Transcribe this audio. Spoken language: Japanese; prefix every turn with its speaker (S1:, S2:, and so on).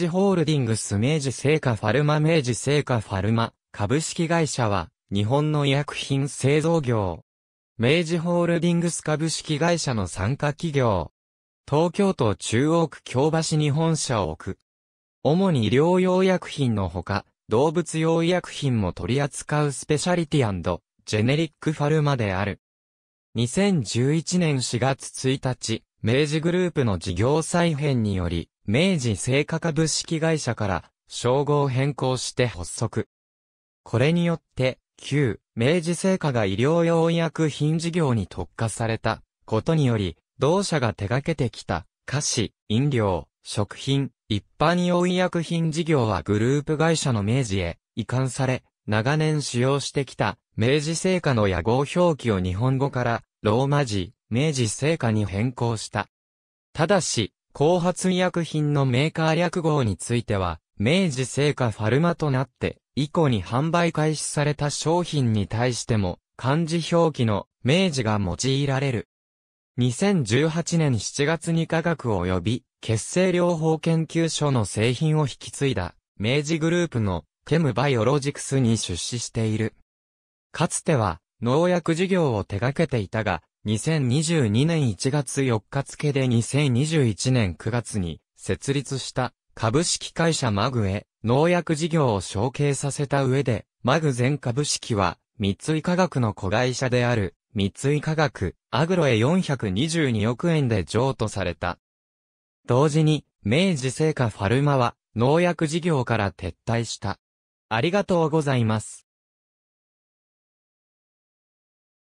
S1: 治ホールディングス明治製菓ファルマ明治製菓ファルマ株式会社は日本の医薬品製造業。明治ホールディングス株式会社の参加企業。東京都中央区京橋に本社を置く。主に医療用医薬品のほか、動物用医薬品も取り扱うスペシャリティジェネリックファルマである。2011年4月1日、明治グループの事業再編により、明治製菓株式会社から称号変更して発足。これによって、旧、明治製菓が医療用医薬品事業に特化されたことにより、同社が手掛けてきた、菓子、飲料、食品、一般用医薬品事業はグループ会社の明治へ移管され、長年使用してきた明治製菓の野号表記を日本語からローマ字、明治製菓に変更した。ただし、後発医薬品のメーカー略号については、明治製菓ファルマとなって、以降に販売開始された商品に対しても、漢字表記の明治が用いられる。2018年7月に科学及び血清療法研究所の製品を引き継いだ明治グループのケムバイオロジクスに出資している。かつては農薬事業を手掛けていたが、2022年1月4日付で2021年9月に設立した株式会社マグへ農薬事業を承継させた上で、マグ全株式は三井化学の子会社である三井化学アグロへ422億円で譲渡された。同時に明治製菓ファルマは農薬事業から撤退した。ありがとうございます。